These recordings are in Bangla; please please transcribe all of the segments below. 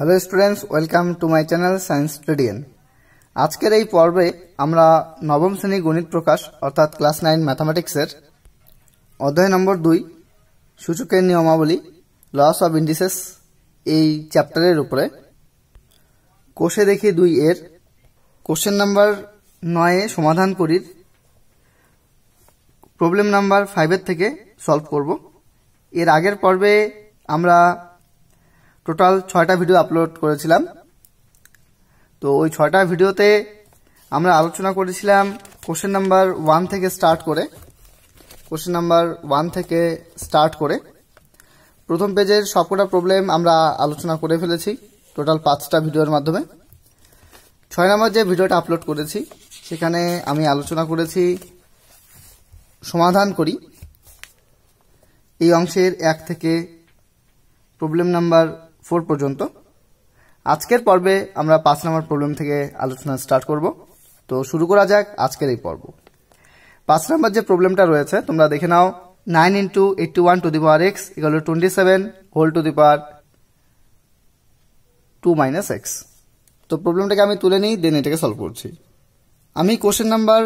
hello students welcome to my channel science স্টুডিয়ান আজকের এই পর্বে আমরা নবম শ্রেণী গণিত প্রকাশ অর্থাৎ ক্লাস নাইন ম্যাথামেটিক্সের অধ্যায় নম্বর দুই সূচকের নিয়মাবলী লস অব ইন্ডিসেস এই চ্যাপ্টারের উপরে কোষে দেখি দুই এর কোশ্চেন নাম্বার নয়ে সমাধান করির প্রবলেম নাম্বার ফাইভের থেকে সলভ করব এর আগের পর্বে আমরা টোটাল ছয়টা ভিডিও আপলোড করেছিলাম তো ওই ছয়টা ভিডিওতে আমরা আলোচনা করেছিলাম কোশ্চেন নাম্বার ওয়ান থেকে স্টার্ট করে কোশ্চেন নাম্বার ওয়ান থেকে স্টার্ট করে প্রথম পেজের সবকটা প্রবলেম আমরা আলোচনা করে ফেলেছি টোটাল পাঁচটা ভিডিওর মাধ্যমে ছয় নম্বর যে ভিডিওটা আপলোড করেছি সেখানে আমি আলোচনা করেছি সমাধান করি এই অংশের এক থেকে প্রবলেম নাম্বার ফোর পর্যন্ত আজকের পর্বে আমরা পাঁচ নম্বর প্রবলেম থেকে আলোচনা স্টার্ট করব তো শুরু করা যাক আজকের এই পর্ব পাঁচ নম্বর যে প্রবলেমটা রয়েছে তোমরা দেখে নাও nine into eighty one to the power x equal to twenty seven whole to the power two minus x তো প্রবলেমটাকে আমি তুলে নিই দেন এটাকে সলভ করছি আমি কোশ্চেন নাম্বার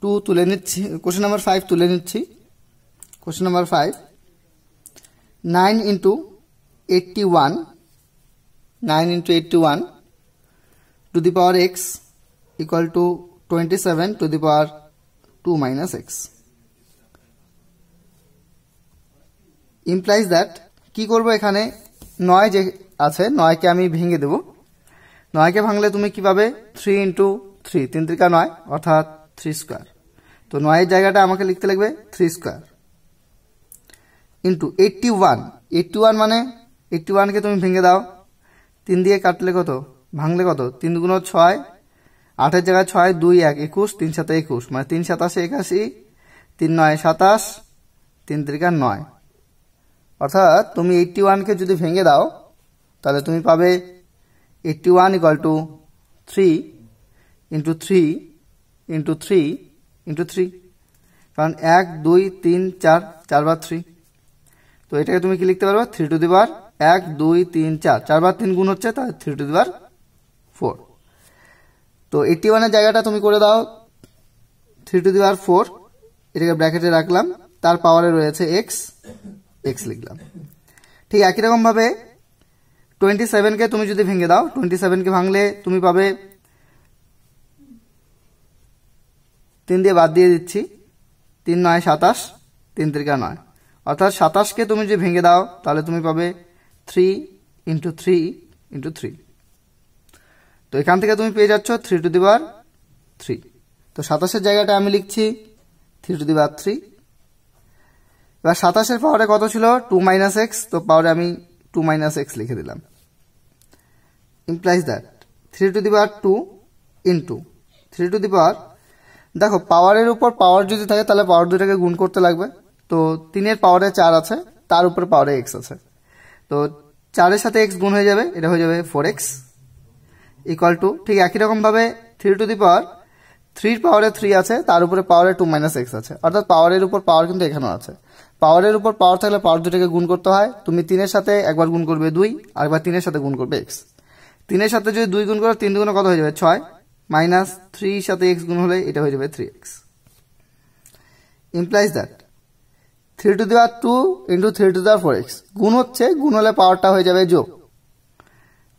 টু তুলে নিচ্ছি কোশ্চেন নাম্বার ফাইভ তুলে নিচ্ছি question number five nine into eighty one nine into eighty one to the power x equal to twenty seven to the power two minus x implies that কি করব এখানে নয় যে আছে নয়কে আমি ভেঙে দেব নয়কে ভাঙলে তুমি কি পাবে থ্রি ইন্টু থ্রি তিন ত্রিকা নয় অর্থাৎ থ্রি স্কোয়ার তো নয়ের জায়গাটা আমাকে লিখতে লাগবে three square into eighty one eighty one মানে এইটটি ওয়ানকে তুমি ভেঙে দাও তিন দিয়ে কাটলে কত ভাঙলে কত তিন গুণ ছয় আটের জায়গায় ছয় দুই এক একুশ তিন সাথে একুশ মানে তিন সাতাশে একাশি তিন নয় সাতাশ তিন ত্রিকার নয় অর্থাৎ তুমি এইটটি ওয়ানকে যদি ভেঙে দাও তাহলে তুমি পাবে eighty one equal to three into three into three into three কারণ এক দুই তিন চার চার বার থ্রি তো এটাকে তুমি কি লিখতে পারবে থ্রি টু দিবার এক দুই তিন চার চারবার তিন গুণ হচ্ছে তাহলে থ্রি টু দিবার ফোর তো এইটি ওয়ানের জায়গাটা তুমি করে দাও থ্রি টু দিবার ফোর এটাকে ব্র্যাকেটে রাখলাম তার পাওয়ারে রয়েছে এক্স এক্স লিখলাম ঠিক একই রকমভাবে টোয়েন্টি সেভেনকে তুমি যদি ভেঙে দাও টোয়েন্টি সেভেনকে ভাঙলে তুমি পাবে তিন দিয়ে বাদ দিয়ে দিচ্ছি তিন নয় সাতাশ তিন তিরিকা নয় অর্থাৎ সাতাশকে তুমি যদি ভেঙে দাও তাহলে তুমি পাবে three into three into three তো এখান থেকে তুমি পেয়ে যাচ্ছ থ্রি টু দিবার থ্রি তো সাতাশের জায়গাটা আমি লিখছি থ্রি টু দিবার থ্রি এবার সাতাশের পাওয়ারে কত ছিল টু মাইনাস এক্স তো পাওয়ারে আমি টু মাইনাস এক্স লিখে দিলাম implies that three to the power two into three to the power দেখো পাওয়ারের উপর পাওয়ার যদি থাকে তাহলে পাওয়ার দুটাকে গুণ করতে লাগবে তো তিনের পাওয়ারে চার আছে তার উপর পাওয়ারে এক্স আছে তো চারের সাথে এক্স গুণ হয়ে যাবে এটা হয়ে যাবে ফোর এক্স ইকুয়াল টু ঠিক একই রকমভাবে থ্রি টু দি পাওয়ার থ্রির পাওয়ারে থ্রি আছে তার উপরে পাওয়ারে টু মাইনাস এক্স আছে অর্থাৎ পাওয়ারের উপর পাওয়ার কিন্তু এখানেও আছে পাওয়ারের উপর পাওয়ার থাকলে পাওয়ার দুটাকে গুণ করতে হয় তুমি তিনের সাথে একবার গুণ করবে দুই আরেকবার তিনের সাথে গুণ করবে এক্স তিনের সাথে যদি দুই গুণ করো তিন দুগুণে কত হয়ে যাবে ছয় মাইনাস থ্রির সাথে এক্স গুণ হলে এটা হয়ে যাবে three x implies that three to the power two into three to the power four x গুণ হচ্ছে গুণ হলে পাওয়ারটা হয়ে যাবে যোগ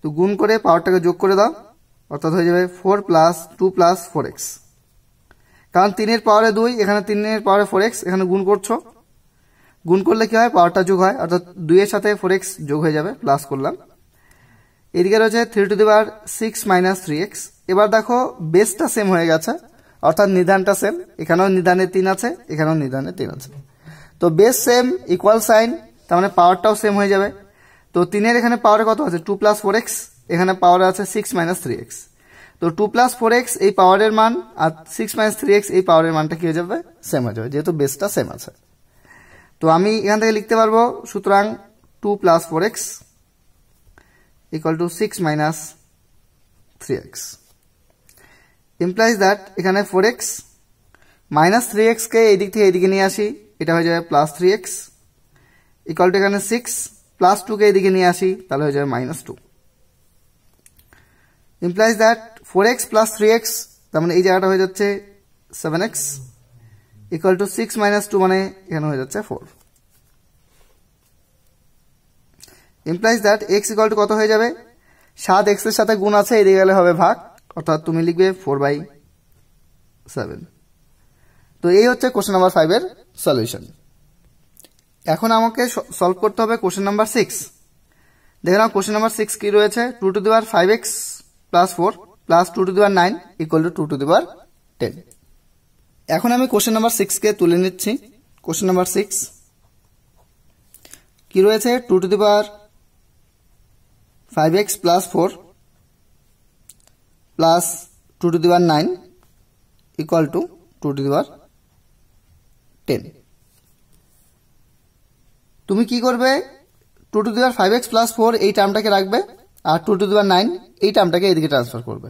তো গুণ করে পাওয়ারটাকে যোগ করে দাও অর্থাৎ হয়ে যাবে four plus two plus four x কারণ তিনের পাওয়ারে দুই এখানে তিনের পাওয়ারে ফোর এক্স এখানে গুণ করছো গুণ করলে কী হয় পাওয়ারটা যোগ হয় অর্থাৎ দুইয়ের সাথে ফোর এক্স যোগ হয়ে যাবে প্লাস করলাম এদিকে রয়েছে three to the power six minus three x এবার দেখো বেসটা সেম হয়ে গেছে অর্থাৎ নিদানটা সেম এখানেও নিদানে তিন আছে এখানেও নিধানে তিন আছে তো বেস সেম ইকুয়াল সাইন তার মানে পাওয়ারটাও সেম হয়ে যাবে তো তিনের এখানে পাওয়ারে কত আছে টু প্লাস ফোর এক্স এখানে পাওয়ার আছে সিক্স মাইনাস থ্রি এক্স তো টু প্লাস ফোর এক্স এই পাওয়ারের মান আর সিক্স মাইনাস থ্রি এক্স এই পাওয়ারের মানটা কী হয়ে যাবে সেম হয়ে যাবে যেহেতু বেসটা সেম আছে তো আমি এখান থেকে লিখতে পারবো সুতরাং two plus four x equal to six minus three x implies that এখানে ফোর এক্স মাইনাস থ্রি এক্সকে এই দিক থেকে এইদিকে নিয়ে আসি এটা হয়ে যাবে plus three x equal to এখানে সিক্স প্লাস টুকে এদিকে নিয়ে আসি তাহলে হয়ে যাবে minus two implies that four x plus three x তার মানে এই জায়গাটা হয়ে যাচ্ছে seven x equal to six minus two মানে এখানে হয়ে যাচ্ছে four implies that x equal to কত হয়ে যাবে সাত এক্সের সাথে গুণ আছে এদিকে গেলে হবে ভাগ অর্থাৎ তুমি লিখবে ফোর বাই সেভেন তো এই হচ্ছে কোশ্চেন নাম্বার ফাইভের সলিউশন এখন আমাকে সলভ করতে হবে কোশ্চেন নাম্বার সিক্স দেখে নাও কোশ্চেন নাম্বার সিক্স কি রয়েছে two to the power five x plus four plus two to the power nine equal to two to the power ten এখন আমি কোশ্চেন নাম্বার সিক্সকে তুলে নিচ্ছি কোশ্চেন নাম্বার সিক্স কি রয়েছে two to the power five x plus four plus two to the power nine equal to two to the power ten তুমি কি করবে two to the power five x plus four এই টার্মটাকে রাখবে আর টু টু দিবার নাইন এই টার্মটাকে এদিকে ট্রান্সফার করবে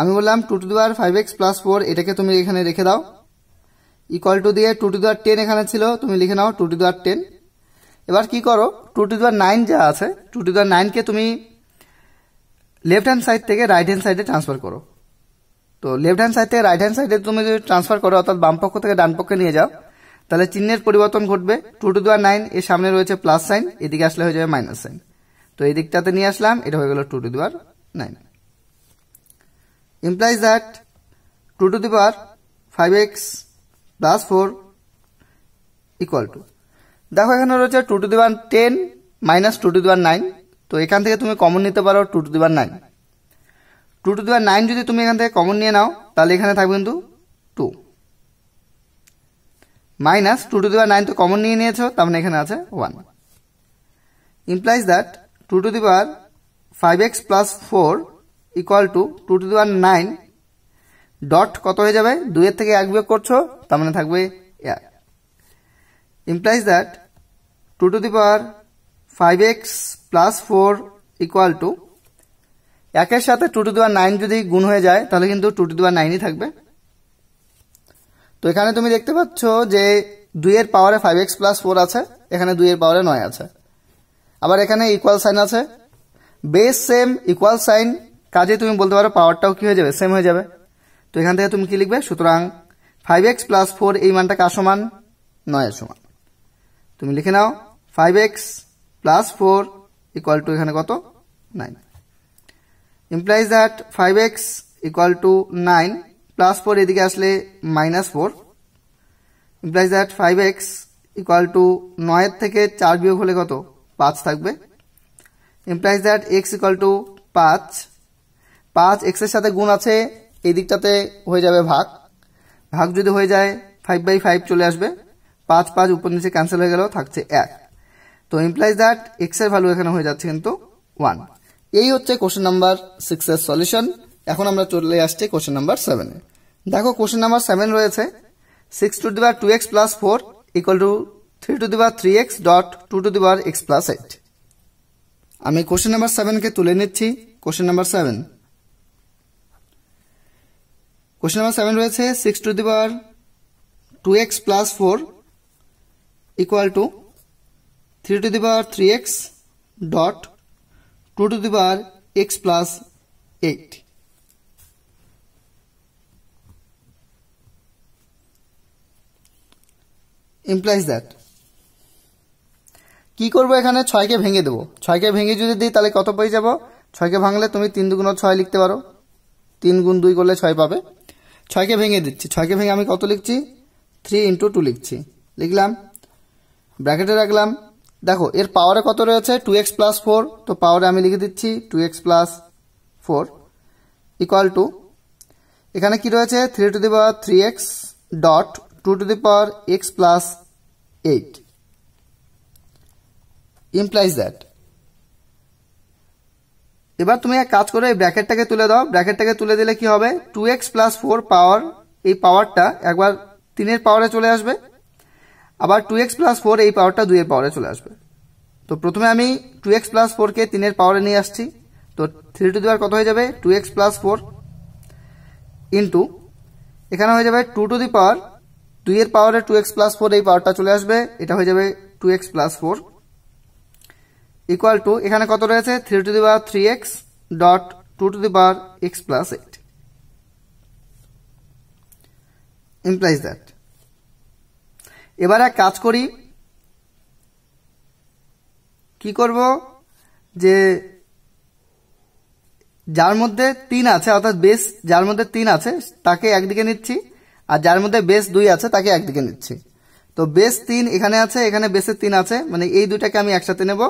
আমি বললাম two to the power five x plus four এটাকে তুমি এখানে রেখে দাও ইকল টু দিয়ে টু টু দিবার টেন এখানে ছিল তুমি লিখে নাও টু টু দিবার টেন এবার কি করো টু টু দিবার নাইন যা আছে টু টু দিবার নাইনকে তুমি লেফট হ্যান্ড সাইড থেকে রাইট হ্যান্ড সাইডে ট্রান্সফার করো তো লেফট হ্যান্ড সাইড থেকে রাইট হ্যান্ড সাইডে তুমি যদি ট্রান্সফার করো অর্থাৎ বাম পক্ষ থেকে ডান পক্ষে নিয়ে যাও তাহলে চিহ্নের পরিবর্তন ঘটবে টু টু দেওয়ার নাইন এর সামনে রয়েছে প্লাস সাইন এদিকে আসলে হয়ে যাবে মাইনাস সাইন তো এই দিকটাতে নিয়ে আসলাম এটা হয়ে গেল টু টু আর nine that two to to আর five x plus four equal to দেখো এখানে রয়েছে two to the power ten minus two to the power nine তো এখান থেকে তুমি কমন নিতে পারো two to the power nine two to the power nine যদি তুমি এখান থেকে কমন নিয়ে নাও তাহলে এখানে থাকবে কিন্তু two minus two to the power nine তো কমন নিয়ে নিয়েছো তার মানে এখানে আছে one implies that two to the five x plus four equal to two to the nine dot কত হয়ে যাবে দুয়ের থেকে এক বিয়োগ করছো তার মানে থাকবে এক implies that two to the power five x plus four equal to একের সাথে টু টু দেওয়ার নাইন যদি গুণ হয়ে যায় তাহলে কিন্তু টু টু দেওয়ার নাইনই থাকবে তো এখানে তুমি দেখতে পাচ্ছ যে দুইয়ের পাওয়ারে ফাইভ এক্স প্লাস ফোর আছে এখানে দুইয়ের পাওয়ারে নয় আছে আবার এখানে ইকুয়াল সাইন আছে বেস সেম ইকুয়াল সাইন কাজে তুমি বলতে পারো পাওয়ারটাও কি হয়ে যাবে সেম হয়ে যাবে তো এখান থেকে তুমি কি লিখবে সুতরাং ফাইভ এক্স প্লাস ফোর এই মানটা কার সমান নয়ের সমান তুমি লিখে নাও five x plus four equal to এখানে কত nine implies that five x equal to nine plus four এদিকে আসলে minus four implies that five x equal to নয়ের থেকে চার বিয়োগ হলে কত পাঁচ থাকবে implies that x equal to পাঁচ পাঁচ এক্সের সাথে গুণ আছে এই দিকটাতে হয়ে যাবে ভাগ ভাগ যদি হয়ে যায় ফাইভ বাই ফাইভ চলে আসবে পাঁচ পাঁচ উপর নিচে ক্যান্সেল হয়ে গেলেও থাকছে এক তো ইমপ্লাইজ দ্যাট এক্সের ভ্যালু এখানে হয়ে যাচ্ছে কিন্তু ওয়ান এই হচ্ছে কোশ্চেন নাম্বার সিক্সের সলিউশন এখন আমরা চলে আসছি কোশ্চেন নাম্বার সেভেনে দেখো কোশ্চেন নাম্বার সেভেন রয়েছে six to the power two x plus four equal to three to the power three x dot two to the power x plus eight আমি কোশ্চেন নাম্বার সেভেনকে তুলে নিচ্ছি question number seven question number seven রয়েছে six to the power two x plus four equal to three to the power three x dot two to the power x plus eight implies that কি করব এখানে ছয়কে ভেঙে দেবো ছয়কে ভেঙে যদি দিই তাহলে কত পেয়ে যাব ছয়কে ভাঙলে তুমি তিন দুগুণ ছয় লিখতে পারো তিন গুণ দুই করলে ছয় পাবে ছয়কে ভেঙে দিচ্ছি ছয়কে ভেঙে আমি কত লিখছি থ্রি ইন্টু টু লিখছি লিখলাম ব্র্যাকেটে রাখলাম দেখো এর পাওয়ারে কত রয়েছে টু এক্স প্লাস ফোর তো পাওয়ারে আমি লিখে দিচ্ছি two x plus four equal to এখানে কি রয়েছে three to the power three x dot two to the power x plus eight implies that এবার তুমি এক কাজ করে এই ব্র্যাকেটটাকে তুলে দাও ব্র্যাকেটটাকে তুলে দিলে কি হবে two x plus four power এই পাওয়ারটা একবার তিনের পাওয়ারে চলে আসবে আবার টু এক্স প্লাস ফোর এই পাওয়ারটা দুইয়ের পাওয়ারে চলে আসবে তো প্রথমে আমি টু এক্স প্লাস ফোরকে তিনের পাওয়ারে নিয়ে আসছি তো থ্রি টু দেওয়ার কত হয়ে যাবে two x plus four into এখানে হয়ে যাবে টু টু দি পাওয়ার দুইয়ের পাওয়ারে টু এক্স প্লাস ফোর এই পাওয়ারটা চলে আসবে এটা হয়ে যাবে two x plus four equal to এখানে কত রয়েছে three to the power three x dot two to the power x plus eight implies that এবার এক কাজ করি কি করব যে যার মধ্যে তিন আছে অর্থাৎ বেস যার মধ্যে তিন আছে তাকে একদিকে নিচ্ছি আর যার মধ্যে বেস দুই আছে তাকে একদিকে নিচ্ছি তো বেস তিন এখানে আছে এখানে বেসের তিন আছে মানে এই দুইটাকে আমি একসাথে নেব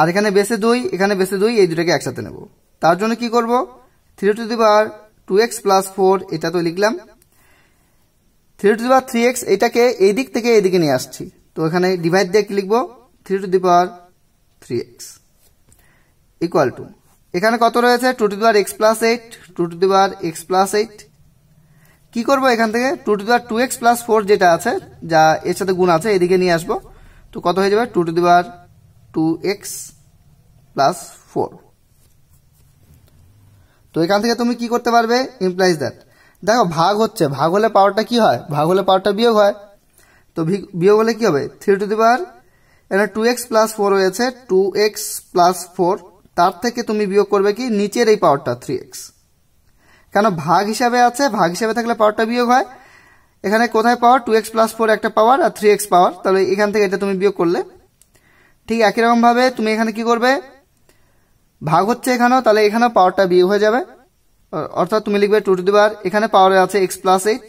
আর এখানে বেসে দুই এখানে বেসে দুই এই দুটাকে একসাথে নেব তার জন্য কি করব three to the power two x plus four এটা তো লিখলাম three to the power three x এটাকে এই দিক থেকে এদিকে নিয়ে আসছি তো এখানে ডিভাইড দিয়ে কি লিখবো three to the power three x equal to এখানে কত রয়েছে two to the power x plus eight two to the power x plus eight কী করবো এখান থেকে two to the power two x plus four যেটা আছে যা এর সাথে গুণ আছে এদিকে নিয়ে আসবো তো কত হয়ে যাবে two to the power two x plus four তো এখান থেকে তুমি কি করতে পারবে ইমপ্লাইজ দ্যাট দেখো ভাগ হচ্ছে ভাগ হলে পাওয়ারটা কি হয় ভাগ হলে পাওয়ারটা বিয়োগ হয় তো বিয়োগ হলে কি হবে থ্রি টু দি পাওয়ার এখানে টু এক্স প্লাস ফোর রয়েছে টু এক্স প্লাস ফোর তার থেকে তুমি বিয়োগ করবে কি নিচের এই পাওয়ারটা থ্রি এক্স কেন ভাগ হিসাবে আছে ভাগ হিসাবে থাকলে পাওয়ারটা বিয়োগ হয় এখানে কোথায় power two x plus four একটা পাওয়ার আর থ্রি এক্স পাওয়ার তাহলে এখান থেকে এটা তুমি বিয়োগ করলে ঠিক একই রকমভাবে তুমি এখানে কি করবে ভাগ হচ্ছে এখানেও তাহলে এখানেও পাওয়ারটা বিয়োগ হয়ে যাবে অর্থাৎ তুমি লিখবে টু টু দি বার এখানে পাওয়ারে আছে এক্স প্লাস এইট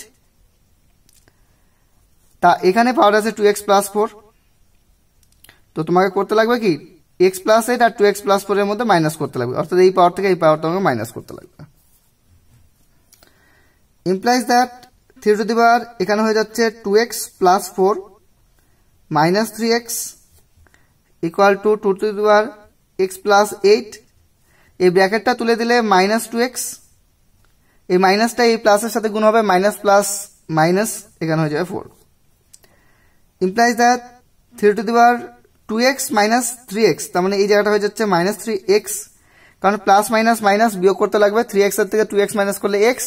তা এখানে পাওয়ার আছে টু এক্স প্লাস ফোর তো তোমাকে করতে লাগবে কি এক্স প্লাস এইট আর টু এক্স প্লাস ফোরের মধ্যে মাইনাস করতে লাগবে অর্থাৎ এই পাওয়ার থেকে এই পাওয়ার তোমাকে মাইনাস করতে লাগবে implies that three to the power এখানে হয়ে যাচ্ছে two x plus four minus three x equal to two to the power x plus eight এই ব্র্যাকেটটা তুলে দিলে মাইনাস টু এক্স এই মাইনাসটা এই প্লাসের সাথে গুণ হবে মাইনাস প্লাস মাইনাস এখানে হয়ে যাবে four implies that three to the two x minus three x তার মানে এই জায়গাটা হয়ে যাচ্ছে মাইনাস থ্রি এক্স কারণ প্লাস মাইনাস মাইনাস বিয়োগ করতে লাগবে থ্রি এক্সের থেকে টু এক্স মাইনাস করলে এক্স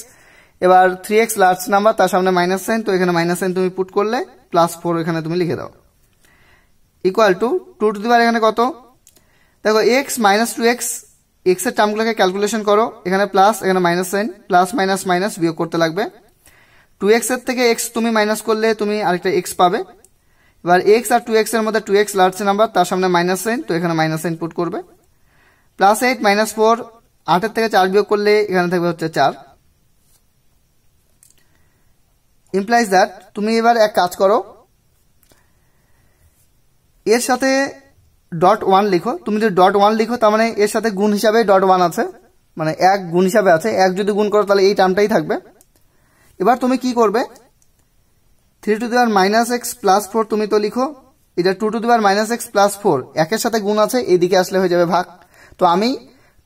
এবার থ্রি এক্স লার্জ নাম্বার তার সামনে মাইনাস সাইন তো এখানে মাইনাস সাইন তুমি পুট করলে প্লাস ফোর এখানে তুমি লিখে দাও equal to two to the এখানে কত দেখো x minus two x x এর টার্মগুলোকে ক্যালকুলেশন করো এখানে প্লাস এখানে minus sign plus minus minus বিয়োগ করতে লাগবে টু এক্স এর থেকে এক্স তুমি মাইনাস করলে তুমি আরেকটা এক্স পাবে এবার এক্স আর টু এক্স এর মধ্যে টু এক্স লার্জ নাম্বার তার সামনে মাইনাস সাইন তো এখানে মাইনাস সাইন পুট করবে প্লাস এইট মাইনাস ফোর আটের থেকে চার বিয়োগ করলে এখানে থাকবে হচ্ছে চার ইমপ্লাইজ দ্যাট তুমি এবার এক কাজ করো এর সাথে ডট ওয়ান লিখো তুমি যদি ডট ওয়ান লিখো তার মানে এর সাথে গুণ হিসাবে ডট ওয়ান আছে মানে এক গুণ হিসাবে আছে এক যদি গুণ করো তাহলে এই টার্মটাই থাকবে এবার তুমি কি করবে three to the power minus x plus four তুমি তো লিখো এটা two to the power minus x plus four একের সাথে গুণ আছে এদিকে আসলে হয়ে যাবে ভাগ তো আমি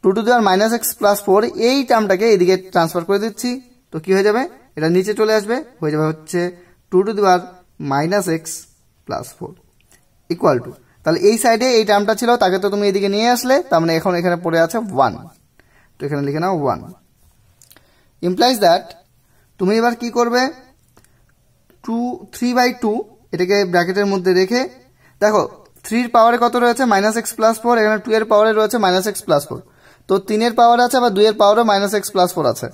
two to the power minus x plus four এই টার্মটাকে এদিকে ট্রান্সফার করে দিচ্ছি তো কি হয়ে যাবে এটা নিচে চলে আসবে হয়ে যাবে হচ্ছে two to the power minus x plus four equal to তাহলে এই সাইডে এই টার্মটা ছিল তাকে তো তুমি এদিকে নিয়ে আসলে তার মানে এখন এখানে পড়ে আছে ওয়ান তো এখানে লিখে নাও ওয়ান ইমপ্লাইজ দ্যাট তুমি এবার কি করবে টু থ্রি বাই টু এটাকে ব্র্যাকেটের মধ্যে রেখে দেখো থ্রির পাওয়ারে কত রয়েছে মাইনাস এক্স প্লাস ফোর এখানে টু এর পাওয়ারে রয়েছে মাইনাস এক্স প্লাস ফোর তো তিনের পাওয়ার আছে আবার দুইয়ের পাওয়ারও মাইনাস এক্স প্লাস ফোর আছে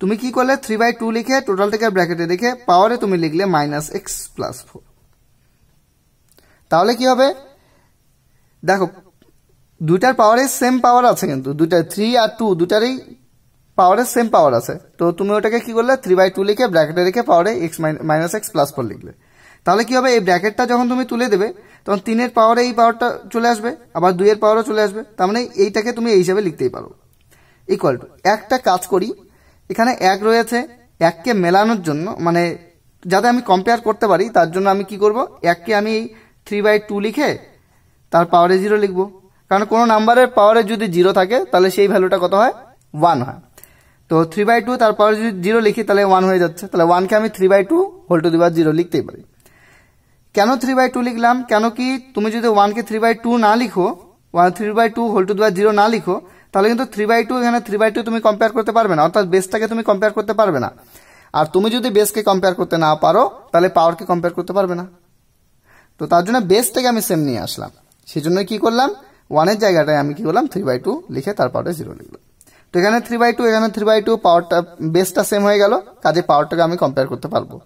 তুমি কি করলে থ্রি বাই টু লিখে টোটালটাকে ব্র্যাকেটে রেখে পাওয়ারে তুমি লিখলে মাইনাস এক্স প্লাস ফোর তাহলে কি হবে দেখো দুইটার পাওয়ারে সেম পাওয়ার আছে কিন্তু দুইটা থ্রি আর টু দুটারই পাওয়ারের সেম পাওয়ার আছে তো তুমি ওটাকে কি করলে থ্রি বাই টু লিখে ব্র্যাকেটে রেখে পাওয়ারে x minus x plus four লিখলে তাহলে কি হবে এই ব্র্যাকেটটা যখন তুমি তুলে দেবে তখন তিনের পাওয়ারে এই পাওয়ারটা চলে আসবে আবার দুইয়ের পাওয়ারও চলে আসবে তার মানে এইটাকে তুমি এই হিসাবে লিখতেই পারো ইকুয়াল টু একটা কাজ করি এখানে এক রয়েছে এককে মেলানোর জন্য মানে যাতে আমি কম্পেয়ার করতে পারি তার জন্য আমি কি করব এককে আমি থ্রি বাই টু লিখে তার পাওয়ারে জিরো লিখবো কারণ কোনো নাম্বারের পাওয়ারে যদি জিরো থাকে তাহলে সেই ভ্যালুটা কত হয় ওয়ান হয় তো থ্রি বাই টু তার পাওয়ারে যদি জিরো লিখি তাহলে ওয়ান হয়ে যাচ্ছে তাহলে ওয়ানকে আমি three by two whole to the power zero লিখতেই পারি কেন থ্রি বাই টু লিখলাম কেন কি তুমি যদি ওয়ানকে থ্রি বাই টু না লিখো one three by two whole to the power zero না লিখো তাহলে কিন্তু থ্রি বাই টু এখানে থ্রি বাই টু তুমি কম্পেয়ার করতে পারবে না অর্থাৎ বেসটাকে তুমি কম্পেয়ার করতে পারবে না আর তুমি যদি বেসকে কম্পেয়ার করতে না পারো তাহলে পাওয়ারকে কম্পেয়ার করতে পারবে না তো তার জন্য বেস থেকে আমি সেম নিয়ে আসলাম সেজন্য কি করলাম ওয়ানের জায়গাটায় আমি কি করলাম থ্রি বাই টু লিখে তারপরে জিরো লিখলাম তো এখানে থ্রি বাই টু এখানে থ্রি বাই টু পাওয়ারটা বেসটা সেম হয়ে গেল কাজে পাওয়ারটাকে আমি কম্পেয়ার করতে পারবো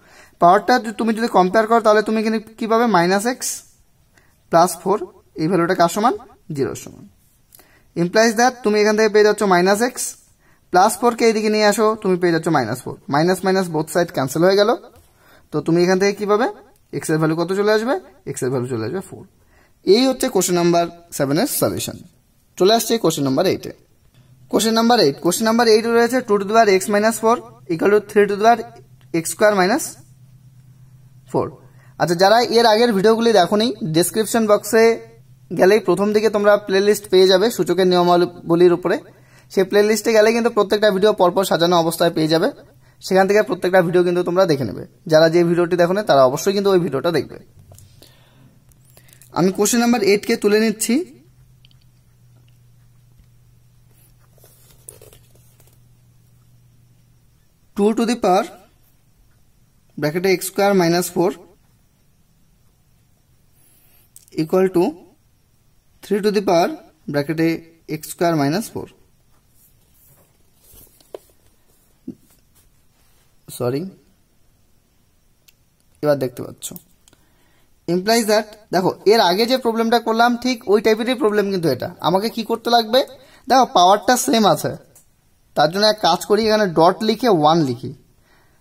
পাওয়ারটা তুমি যদি কম্পেয়ার করো তাহলে তুমি কিন্তু কী পাবে মাইনাস এক্স প্লাস ফোর এই ভ্যালুটা কার সমান জিরোর সমান ইমপ্লাইজ দ্যাট তুমি এখান থেকে পেয়ে যাচ্ছ মাইনাস এক্স প্লাস ফোরকে এইদিকে নিয়ে আসো তুমি পেয়ে যাচ্ছ minus four minus minus both side cancel হয়ে গেল তো তুমি এখান থেকে কী পাবে এক্সের ভ্যালু কত চলে আসবে এক্সের ভ্যালু চলে আসবে ফোর এই হচ্ছে কোশ্চেন নাম্বার সেভেনের সলিউশন চলে আসছে কোশ্চেন নাম্বার এইটে question number eight question number eight রয়েছে two to the power x minus four equal to three to the power x square minus four আচ্ছা যারা এর আগের ভিডিওগুলি দেখো নি ডিসক্রিপশন বক্সে গেলেই প্রথম দিকে তোমরা প্লে লিস্ট পেয়ে যাবে সূচকের নিয়মাবলীর উপরে সেই প্লে লিস্টে গেলে কিন্তু প্রত্যেকটা ভিডিও পরপর সাজানো অবস্থায় পেয়ে যাবে সেখান থেকে প্রত্যেকটা ভিডিও কিন্তু তোমরা দেখে নেবে যারা যে ভিডিওটি দেখো তারা অবশ্যই কিন্তু ওই ভিডিওটা দেখবে আমি কোশ্চেন নাম্বার এইট কে তুলে নিচ্ছি টু টু দি পাওয়ার ব্র্যাকেটে x square minus four equal to three to the power ব্র্যাকেটে x square minus four sorry এবার দেখতে পাচ্ছ ইমপ্লাইজ দ্যাট দেখো এর আগে যে প্রবলেমটা করলাম ঠিক ওই টাইপেরই প্রবলেম কিন্তু এটা আমাকে কি করতে লাগবে দেখো পাওয়ারটা সেম আছে তার জন্য এক কাজ করি এখানে ডট লিখে ওয়ান লিখি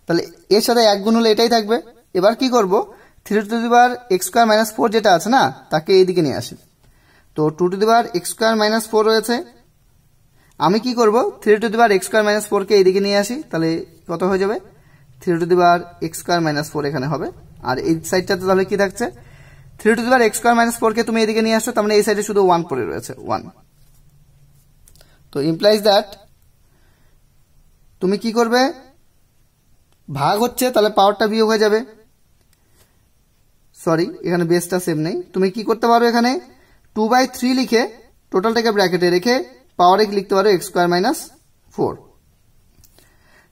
তাহলে এর সাথে এক গুণ হলে এটাই থাকবে এবার কি করব three to the power x square minus four যেটা আছে না তাকে এইদিকে নিয়ে আসি তো two to the power x square minus four রয়েছে আমি কি করব three to the power x square minus ফোরকে এইদিকে নিয়ে আসি তাহলে কত হয়ে যাবে three to the power x square minus four এখানে হবে আর এই সাইডটাতে তাহলে কি থাকছে three to the power x square minus ফোরকে তুমি এদিকে নিয়ে আসছো তার মানে এই সাইডে শুধু ওয়ান পরে রয়েছে ওয়ান তো ইমপ্লাইজ দ্যাট তুমি কি করবে ভাগ হচ্ছে তাহলে পাওয়ারটা বিয়োগ হয়ে যাবে সরি এখানে বেসটা সেম নেই তুমি কি করতে পারো এখানে টু বাই থ্রি লিখে টোটালটাকে ব্র্যাকেটে রেখে পাওয়ারে লিখতে পারো এক্স স্কোয়ার মাইনাস ফোর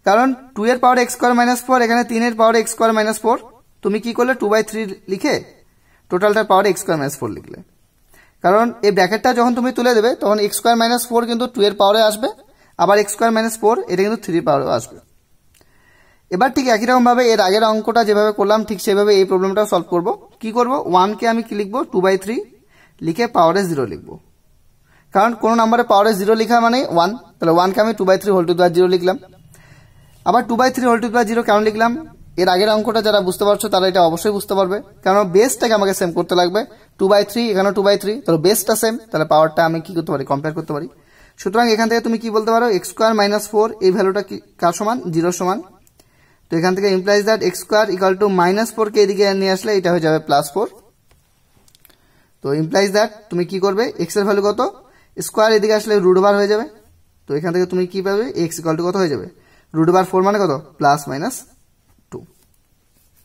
কারণ টু এর power x square minus four এখানে তিনের power x square minus four তুমি কি করলে টু বাই থ্রি লিখে টোটালটার power x square minus four লিখলে কারণ এই ব্র্যাকেটটা যখন তুমি তুলে দেবে তখন এক্স স্কোয়ার মাইনাস ফোর কিন্তু টু এর পাওয়ারে আসবে আবার এক্স স্কোয়ার মাইনাস ফোর এটা কিন্তু থ্রির পাওয়ারেও আসবে এবার ঠিক একই রকমভাবে এর আগের অঙ্কটা যেভাবে করলাম ঠিক সেভাবে এই প্রবলেমটাও সলভ করব কি করব ওয়ানকে আমি কি লিখবো টু বাই থ্রি লিখে পাওয়ারে জিরো লিখব কারণ কোনো নাম্বারে পাওয়ারে জিরো লিখা মানে ওয়ান তাহলে ওয়ানকে আমি two by three whole to the power zero লিখলাম আবার two by three whole to the power zero কেন লিখলাম এর আগের অঙ্কটা যারা বুঝতে পারছো তারা এটা অবশ্যই বুঝতে পারবে কারণ বেসটাকে আমাকে সেম করতে লাগবে টু বাই থ্রি এখানে টু বাই থ্রি তাহলে বেসটা সেম তাহলে পাওয়ারটা আমি কি করতে পারি কম্পেয়ার করতে পারি সুতরাং এখান থেকে তুমি কি বলতে পারো এক্স স্কোয়ার মাইনাস ফোর এই ভ্যালুটা কি কার সমান জিরো সমান তো এখান থেকে implies that x square equal to minus ফোরকে এদিকে নিয়ে আসলে এটা হয়ে যাবে প্লাস ফোর তো ইমপ্লাইজ দ্যাট তুমি কি করবে এক্স এর ভ্যালু কত স্কোয়ার এদিকে আসলে রুট বার হয়ে যাবে তো এখান থেকে তুমি কি পাবে এক্স ইকাল টু কত হয়ে যাবে রুট বার ফোর মানে কত প্লাস মাইনাস